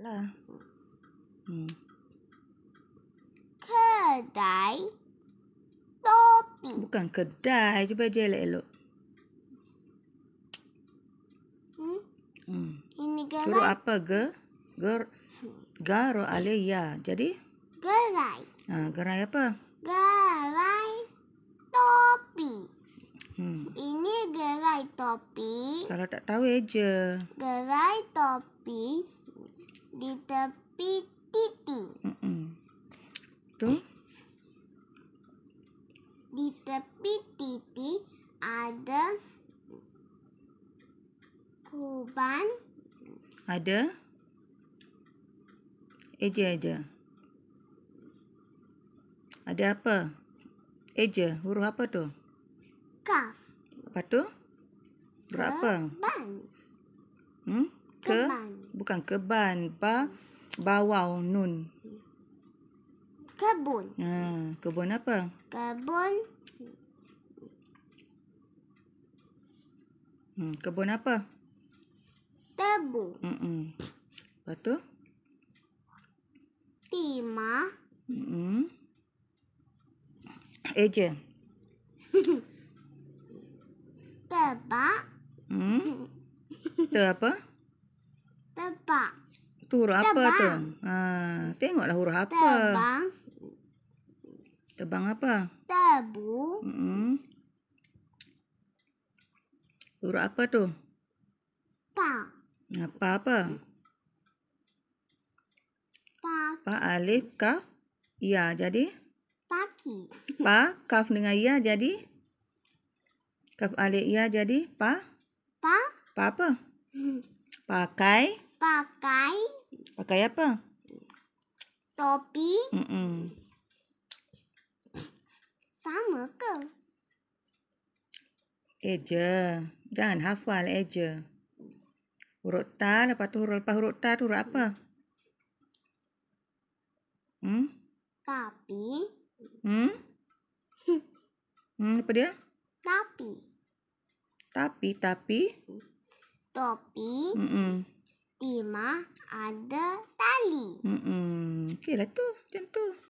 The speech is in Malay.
lah. Hmm. Kedai topi. Bukan kedai. Cuba je elok-elok. Hmm. hmm. Ini gerai. Huruf apa ge? Ger garo ale Jadi gerai. Ha, gerai apa? Gerai topi. Hmm. Ini gerai topi. Kalau tak tahu je. Gerai topi di tepi titi. Tu? Di tepi titi ada kuban. Ada? Eja eja. Ada apa? Eja huruf apa tu? Kaf. Apa tu? Berapa? Ban. Hmm? bukan keban pa bawau nun kebun ha kebun apa kebun hmm kebun apa tebu hmm apa tu timah hmm eja tebak hmm tu Tebak. Itu huruf tebang. apa tu? Ha, tengoklah huruf apa. Tebang. Tebang apa? Tebu. Mm-hmm. Huruf apa tu? Pa. Apa ha, apa? Pa. Pa alif kaf ya jadi? Paki. Pa kaf dengan ya jadi? Kaf alif ya jadi pa? Pa. Pa apa? Hmm. Pakai pakai pakai apa topi Mm-mm. sama ke eja jangan hafal eja huruf ta lepas tu huruf lepas huruf ta tu huruf apa hmm tapi hmm hmm apa dia tapi tapi tapi topi Mm-mm. Timah ada tali. Hmm, -mm. Okeylah tu, macam